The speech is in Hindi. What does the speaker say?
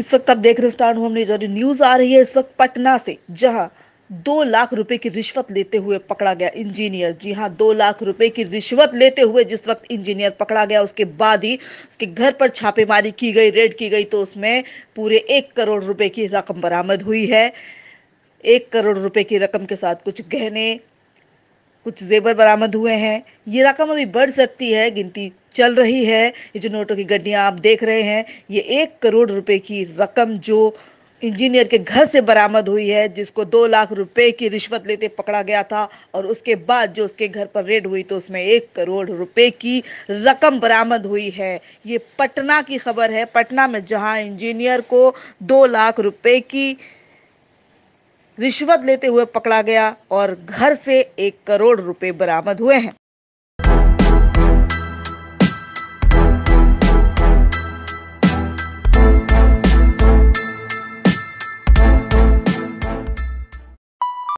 इस वक्त आप देख रहे हो स्टार होम नेजर न्यूज आ रही है इस वक्त पटना से जहां दो लाख रुपए की रिश्वत लेते हुए पकड़ा गया इंजीनियर जी हाँ दो लाख रुपए की रिश्वत लेते हुए जिस वक्त इंजीनियर पकड़ा गया उसके बाद ही उसके घर पर छापेमारी की गई रेड की गई तो उसमें पूरे एक करोड़ रुपए की रकम बरामद हुई है एक करोड़ रुपए की रकम के साथ कुछ गहने कुछ जेबर बरामद हुए हैं ये रकम अभी बढ़ सकती है गिनती चल रही है ये जो नोटों की गड्डियाँ आप देख रहे हैं ये एक करोड़ रुपए की रकम जो इंजीनियर के घर से बरामद हुई है जिसको दो लाख रुपए की रिश्वत लेते पकड़ा गया था और उसके बाद जो उसके घर पर रेड हुई तो उसमें एक करोड़ रुपए की रकम बरामद हुई है ये पटना की खबर है पटना में जहां इंजीनियर को दो लाख रुपए की रिश्वत लेते हुए पकड़ा गया और घर से एक करोड़ रुपए बरामद हुए हैं